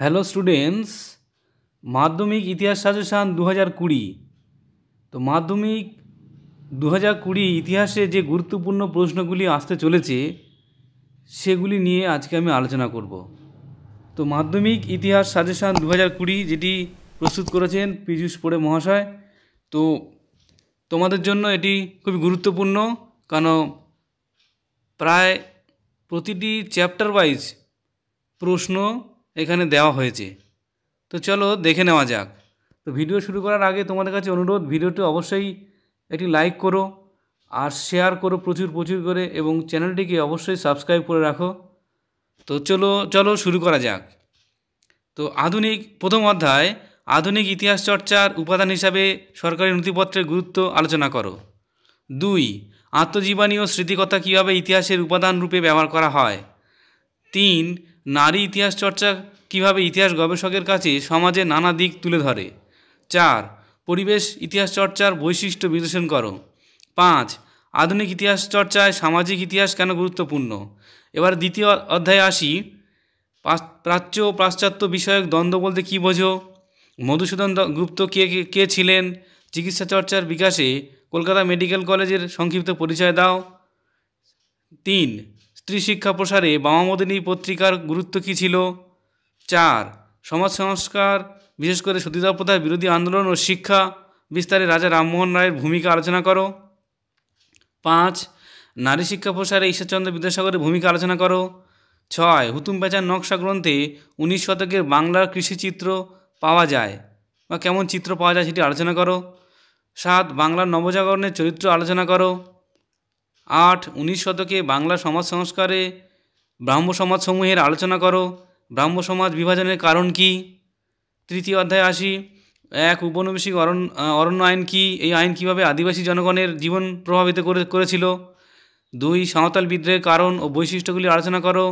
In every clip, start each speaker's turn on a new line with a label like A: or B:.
A: hello students মাধ্যমিক ইতিহাস suggestion দু হাজার কুড়ি তো মাধ্যমিক দু হাজার কুড়ি ইতিহাসে যে গুরুত্বপূর্ণ প্রশ্নগুলি আসতে চলেছে সেগুলি নিয়ে আজকে আমি আলোচনা করব তো মাধ্যমিক ইতিহাস সাজেশান দু হাজার কুড়ি যেটি প্রস্তুত করেছেন পীযূষ পড়ে মহাশয় তো তোমাদের জন্য এটি খুবই গুরুত্বপূর্ণ কেন প্রায় প্রতিটি চ্যাপ্টার ওয়াইজ প্রশ্ন এখানে দেওয়া হয়েছে তো চলো দেখে নেওয়া যাক তো ভিডিও শুরু করার আগে তোমাদের কাছে অনুরোধ ভিডিওটি অবশ্যই একটি লাইক করো আর শেয়ার করো প্রচুর প্রচুর করে এবং চ্যানেলটিকে অবশ্যই সাবস্ক্রাইব করে রাখো তো চলো চলো শুরু করা যাক তো আধুনিক প্রথম অধ্যায় আধুনিক ইতিহাস চর্চার উপাদান হিসাবে সরকারি নথিপত্রের গুরুত্ব আলোচনা করো দুই আত্মজীবনী ও স্মৃতিকথা কীভাবে ইতিহাসের উপাদান রূপে ব্যবহার করা হয় তিন নারী ইতিহাস চর্চা কিভাবে ইতিহাস গবেষকের কাছে সমাজে নানা দিক তুলে ধরে চার পরিবেশ ইতিহাস চর্চার বৈশিষ্ট্য বিশ্লেষণ করো পাঁচ আধুনিক ইতিহাস চর্চায় সামাজিক ইতিহাস কেন গুরুত্বপূর্ণ এবার দ্বিতীয় অধ্যায়ে আসি প্রাচ্য ও পাশ্চাত্য বিষয়ক দ্বন্দ্ব বলতে কী বোঝো মধুসূদন গুপ্ত কে কে ছিলেন চিকিৎসা চর্চার বিকাশে কলকাতা মেডিকেল কলেজের সংক্ষিপ্ত পরিচয় দাও তিন স্ত্রী শিক্ষা প্রসারে বামামদিনী পত্রিকার গুরুত্ব কী ছিল চার সমাজ সংস্কার বিশেষ করে সতীদাহ বিরোধী আন্দোলন ও শিক্ষা বিস্তারে রাজা রামমোহন রায়ের ভূমিকা আলোচনা করো পাঁচ নারী শিক্ষা প্রসারে ঈশ্বরচন্দ্র বিদ্যাসাগরের ভূমিকা আলোচনা করো ছয় হুতুম পেঁচার নকশা গ্রন্থে উনিশ শতকের বাংলার কৃষিচিত্র পাওয়া যায় বা কেমন চিত্র পাওয়া যায় সেটি আলোচনা করো সাত বাংলার নবজাগরণের চরিত্র আলোচনা করো আট উনিশ শতকে বাংলা সমাজ সংস্কারে ব্রাহ্ম সমাজসমূহের আলোচনা করো ব্রাহ্ম সমাজ বিভাজনের কারণ কি তৃতীয় অধ্যায় আসি এক উপনিবেশিক অরণ্য অরণ্য আইন কি এই আইন কিভাবে আদিবাসী জনগণের জীবন প্রভাবিত করে করেছিল দুই সাঁওতাল বিদ্রোহের কারণ ও বৈশিষ্ট্যগুলি আলোচনা করো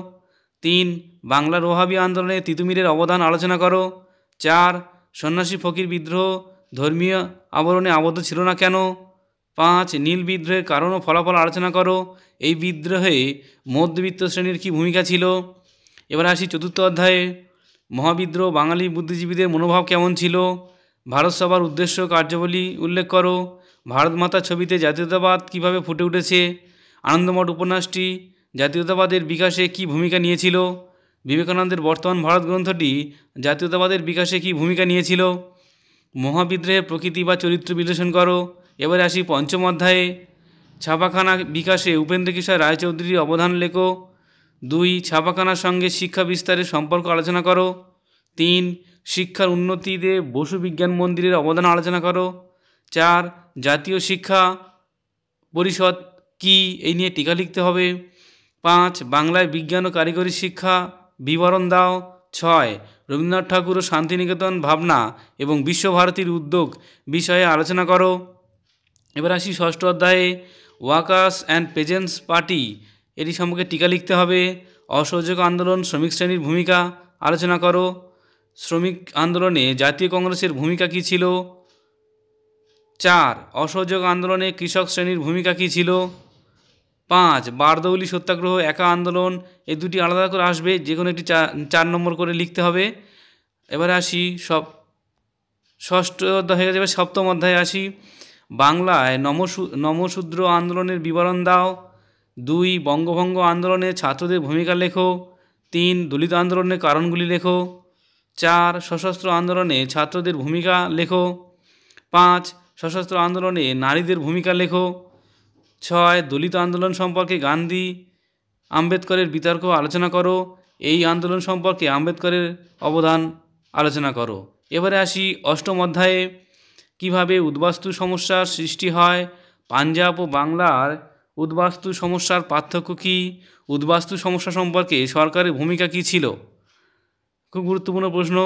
A: তিন বাংলার ওহাবি আন্দোলনে তিতুমিরের অবদান আলোচনা করো চার সন্ন্যাসী ফকির বিদ্রোহ ধর্মীয় আবরণে আবদ্ধ ছিল না কেন পাঁচ নীল বিদ্রোহের কারণ ও ফলাফল আলোচনা করো এই বিদ্রোহে মধ্যবিত্ত শ্রেণীর কী ভূমিকা ছিল এবার আসি চতুর্থ অধ্যায়ে মহাবিদ্রোহ বাঙালি বুদ্ধিজীবীদের মনোভাব কেমন ছিল ভারত সভার উদ্দেশ্য কার্যাবলী উল্লেখ করো ভারত মাতা ছবিতে জাতীয়তাবাদ কিভাবে ফুটে উঠেছে আনন্দমঠ উপন্যাসটি জাতীয়তাবাদের বিকাশে কি ভূমিকা নিয়েছিল বিবেকানন্দের বর্তমান ভারত গ্রন্থটি জাতীয়তাবাদের বিকাশে কি ভূমিকা নিয়েছিল মহাবিদ্রোহের প্রকৃতি বা চরিত্র বিশ্লেষণ করো এবারে আসি পঞ্চম অধ্যায়ে ছাপাখানা বিকাশে উপেন্দ্র কিশোর রায়চৌধুরীর অবদান লেখো দুই ছাপাখানার সঙ্গে শিক্ষা বিস্তারের সম্পর্ক আলোচনা করো তিন শিক্ষার উন্নতিতে বসু বিজ্ঞান মন্দিরের অবদান আলোচনা করো চার জাতীয় শিক্ষা পরিষদ কি এই নিয়ে টিকা লিখতে হবে পাঁচ বাংলায় বিজ্ঞান ও কারিগরি শিক্ষা বিবরণ দাও ছয় রবীন্দ্রনাথ ঠাকুর ও শান্তিনিকেতন ভাবনা এবং বিশ্বভারতীর উদ্যোগ বিষয়ে আলোচনা করো এবার আসি ষষ্ঠ অধ্যায়ে ওয়াকার্স অ্যান্ড পেজেন্স পার্টি এটি সম্পর্কে টিকা লিখতে হবে অসহযোগ আন্দোলন শ্রমিক শ্রেণীর ভূমিকা আলোচনা করো শ্রমিক আন্দোলনে জাতীয় কংগ্রেসের ভূমিকা কী ছিল চার অসহযোগ আন্দোলনে কৃষক শ্রেণীর ভূমিকা কী ছিল পাঁচ বারদৌলি সত্যাগ্রহ একা আন্দোলন এই দুটি আলাদা করে আসবে যে কোনো একটি চার নম্বর করে লিখতে হবে এবারে আসি সব ষষ্ঠ অধ্যায় হয়ে যাবে সপ্তম অধ্যায়ে আসি বাংলায় নমসূ নমশূদ্র আন্দোলনের বিবরণ দাও দুই বঙ্গভঙ্গ আন্দোলনে ছাত্রদের ভূমিকা লেখো তিন দলিত আন্দোলনের কারণগুলি লেখো চার সশস্ত্র আন্দোলনে ছাত্রদের ভূমিকা লেখো পাঁচ সশস্ত্র আন্দোলনে নারীদের ভূমিকা লেখো ছয় দলিত আন্দোলন সম্পর্কে গান্ধী আম্বেদকরের বিতর্ক আলোচনা করো এই আন্দোলন সম্পর্কে আম্বেদকরের অবদান আলোচনা করো এবারে আসি অষ্টম অধ্যায়ে কীভাবে উদ্বাস্তু সমস্যার সৃষ্টি হয় পাঞ্জাব ও বাংলার উদ্বাস্তু সমস্যার পার্থক্য কী উদ্বাস্তু সমস্যা সম্পর্কে সরকারের ভূমিকা কী ছিল খুব গুরুত্বপূর্ণ প্রশ্ন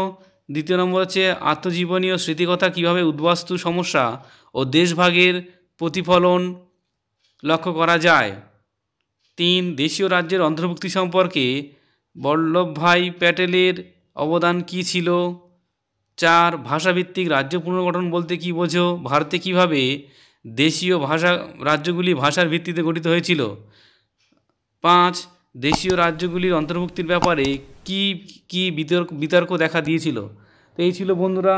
A: দ্বিতীয় নম্বর হচ্ছে আত্মজীবনী ও স্মৃতিকথা কীভাবে উদ্বাস্তু সমস্যা ও দেশভাগের প্রতিফলন লক্ষ্য করা যায় তিন দেশীয় রাজ্যের অন্তর্ভুক্তি সম্পর্কে বল্লভভাই প্যাটেলের অবদান কী ছিল চার ভাষাভিত্তিক রাজ্য পুনর্গঠন বলতে কী বোঝো ভারতে কীভাবে দেশীয় ভাষা রাজ্যগুলি ভাষার ভিত্তিতে গঠিত হয়েছিল পাঁচ দেশীয় রাজ্যগুলির অন্তর্ভুক্তির ব্যাপারে কি কি বিতর্ক বিতর্ক দেখা দিয়েছিল তো এই ছিল বন্ধুরা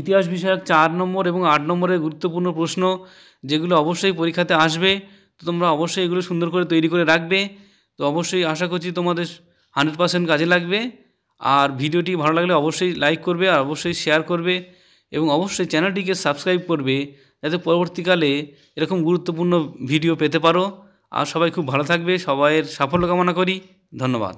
A: ইতিহাস বিষয়ক চার নম্বর এবং আট নম্বরের গুরুত্বপূর্ণ প্রশ্ন যেগুলো অবশ্যই পরীক্ষাতে আসবে তো তোমরা অবশ্যই এগুলো সুন্দর করে তৈরি করে রাখবে তো অবশ্যই আশা করছি তোমাদের হান্ড্রেড পার্সেন্ট কাজে লাগবে আর ভিডিওটি ভালো লাগলে অবশ্যই লাইক করবে আর অবশ্যই শেয়ার করবে এবং অবশ্যই চ্যানেলটিকে সাবস্ক্রাইব করবে যাতে পরবর্তীকালে এরকম গুরুত্বপূর্ণ ভিডিও পেতে পারো আর সবাই খুব ভালো থাকবে সবাইয়ের সাফল্য কামনা করি ধন্যবাদ